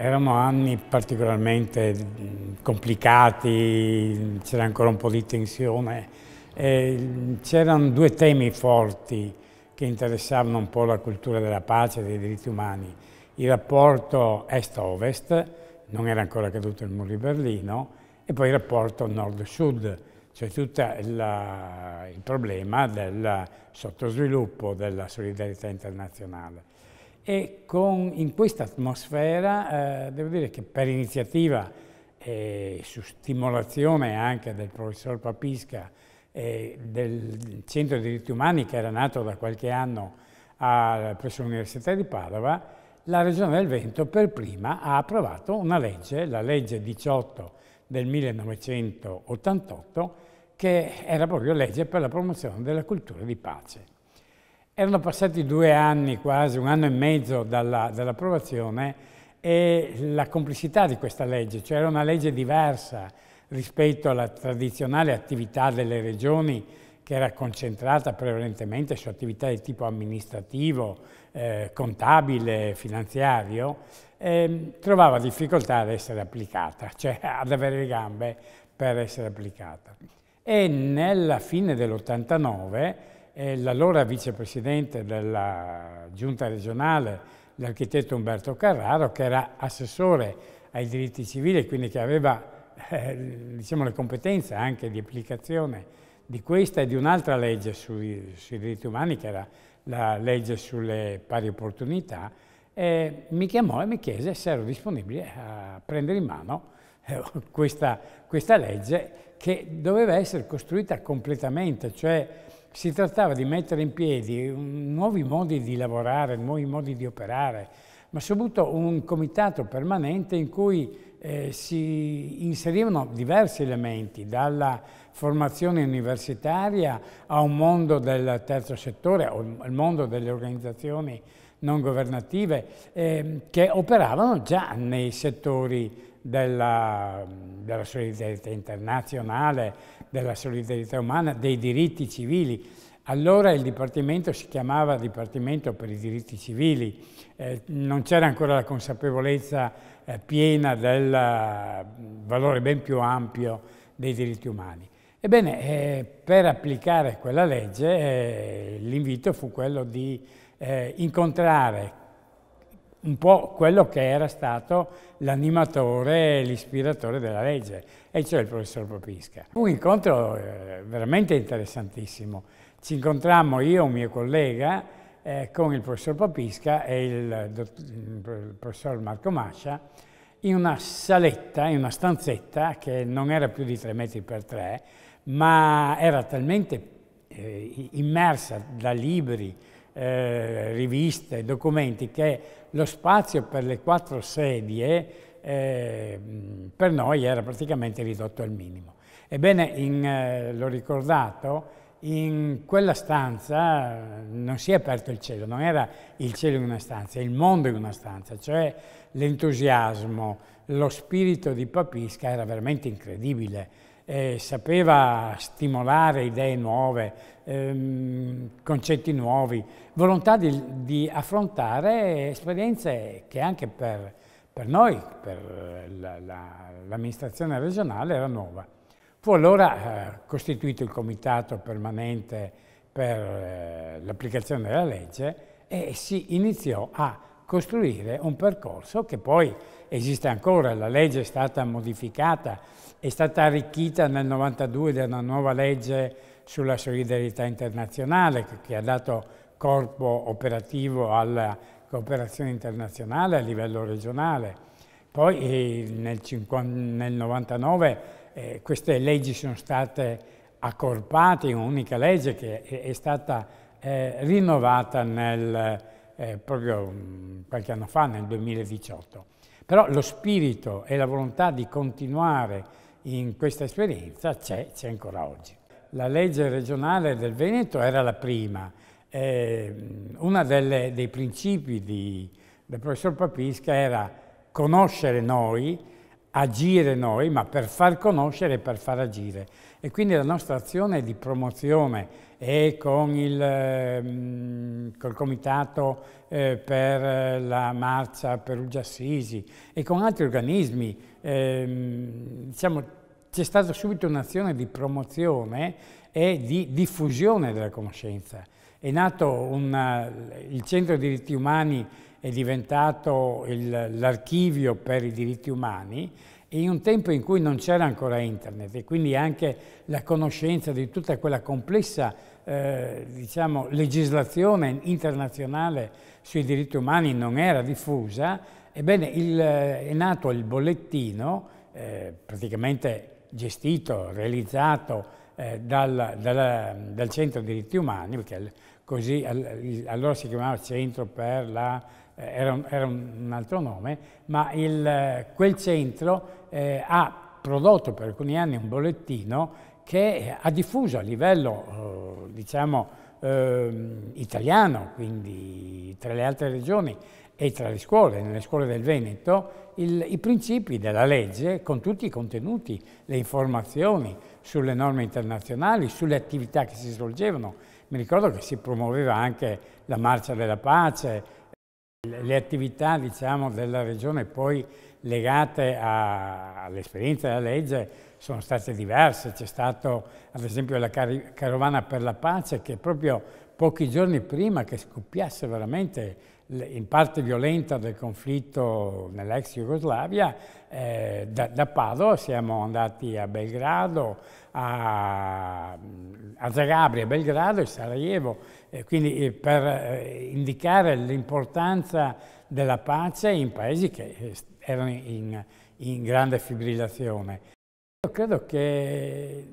Erano anni particolarmente complicati, c'era ancora un po' di tensione. C'erano due temi forti che interessavano un po' la cultura della pace e dei diritti umani. Il rapporto est-ovest, non era ancora caduto il muro di Berlino, e poi il rapporto nord-sud, cioè tutto il problema del sottosviluppo della solidarietà internazionale e con, in questa atmosfera eh, devo dire che per iniziativa e su stimolazione anche del professor Papisca e del Centro dei diritti umani che era nato da qualche anno a, presso l'Università di Padova, la Regione del Vento per prima ha approvato una legge, la legge 18 del 1988, che era proprio legge per la promozione della cultura di pace. Erano passati due anni quasi, un anno e mezzo dall'approvazione dall e la complessità di questa legge, cioè era una legge diversa rispetto alla tradizionale attività delle regioni che era concentrata prevalentemente su attività di tipo amministrativo, eh, contabile, finanziario, eh, trovava difficoltà ad essere applicata, cioè ad avere le gambe per essere applicata. E nella fine dell'89 e l'allora vicepresidente della giunta regionale, l'architetto Umberto Carraro, che era assessore ai diritti civili, e quindi che aveva eh, diciamo, le competenze anche di applicazione di questa e di un'altra legge sui, sui, diritti umani, che era la legge sulle pari opportunità, eh, mi chiamò e mi chiese se ero disponibile a prendere in mano eh, questa, questa legge che doveva essere costruita completamente, cioè si trattava di mettere in piedi mm, nuovi modi di lavorare, nuovi modi di operare, ma soprattutto un comitato permanente in cui eh, si inserivano diversi elementi, dalla formazione universitaria a un mondo del terzo settore, al mondo delle organizzazioni non governative, eh, che operavano già nei settori della, della solidarietà internazionale, della solidarietà umana, dei diritti civili. Allora il Dipartimento si chiamava Dipartimento per i diritti civili, eh, non c'era ancora la consapevolezza eh, piena del eh, valore ben più ampio dei diritti umani. Ebbene, eh, per applicare quella legge eh, l'invito fu quello di eh, incontrare un po' quello che era stato l'animatore, l'ispiratore della legge, e cioè il professor Popisca. Un incontro eh, veramente interessantissimo. Ci incontrammo io, e un mio collega, eh, con il professor Popisca e il, il professor Marco Mascia, in una saletta, in una stanzetta che non era più di 3 metri per 3, ma era talmente eh, immersa da libri, eh, riviste, documenti, che lo spazio per le quattro sedie eh, per noi era praticamente ridotto al minimo. Ebbene, eh, l'ho ricordato, in quella stanza eh, non si è aperto il cielo, non era il cielo in una stanza, è il mondo in una stanza, cioè l'entusiasmo, lo spirito di Papisca era veramente incredibile eh, sapeva stimolare idee nuove, ehm, concetti nuovi, volontà di, di, affrontare esperienze che anche per, per noi, per l'amministrazione la, la, regionale, era nuova. Fu allora eh, costituito il comitato permanente per eh, l'applicazione della legge e si iniziò a costruire un percorso che poi esiste ancora, la legge è stata modificata, è stata arricchita nel 92 da una nuova legge sulla solidarietà internazionale che ha dato corpo operativo alla cooperazione internazionale a livello regionale. Poi eh, nel, 1999 eh, queste leggi sono state accorpate in un'unica legge che è, è stata eh, rinnovata nel eh, proprio mm, qualche anno fa, nel 2018. Però lo spirito e la volontà di continuare in questa esperienza c'è, c'è ancora oggi. La legge regionale del Veneto era la prima. Eh, mm, uno dei principi di, del professor Papisca era conoscere noi, agire noi, ma per far conoscere e per far agire. E quindi la nostra azione di promozione e con il ehm, col comitato eh, per la marcia Perugia sisi e con altri organismi, eh, diciamo, c'è stata subito un'azione di promozione e di diffusione della conoscenza. È nato una, il Centro dei diritti umani è diventato l'archivio per i diritti umani in un tempo in cui non c'era ancora internet e quindi anche la conoscenza di tutta quella complessa eh, diciamo, legislazione internazionale sui diritti umani non era diffusa, ebbene il, è nato il bollettino, eh, praticamente gestito, realizzato eh, dal, dal, dal, Centro Diritti Umani, perché così allora si chiamava Centro per la... Eh, era, un, era un, altro nome, ma il, quel centro eh, ha prodotto per alcuni anni un bollettino che ha diffuso a livello, eh, diciamo, eh, italiano, quindi tra le altre regioni e tra le scuole, nelle scuole del Veneto, il, i principi della legge con tutti i contenuti, le informazioni sulle norme internazionali, sulle attività che si svolgevano. Mi ricordo che si promuoveva anche la marcia della pace, le attività diciamo, della regione poi legate all'esperienza della legge sono state diverse. C'è stato ad esempio la car carovana per la pace che proprio pochi giorni prima che scoppiasse veramente in parte violenta del conflitto nell'ex Jugoslavia, eh, da, da, Padova siamo andati a Belgrado, a, a Zagabria, Belgrado e Sarajevo, eh, quindi per eh, indicare l'importanza della pace in paesi che eh, erano in, in grande fibrillazione. Io credo che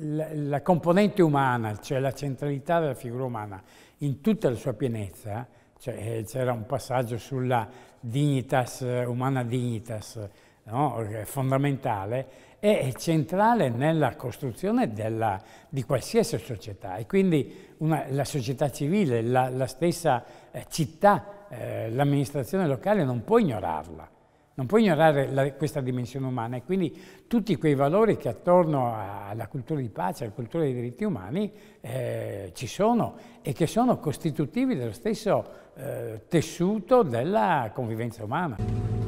la, la componente umana, cioè la centralità della figura umana in tutta la sua pienezza, cioè, eh, c'era un passaggio sulla dignitas, umana dignitas, no? fondamentale, è centrale nella costruzione della, di qualsiasi società e quindi una, la società civile, la, la stessa eh, città, eh, l'amministrazione locale non può ignorarla non può ignorare la, questa dimensione umana e quindi tutti quei valori che attorno alla cultura di pace, alla cultura dei diritti umani eh, ci sono e che sono costitutivi dello stesso eh, tessuto della convivenza umana.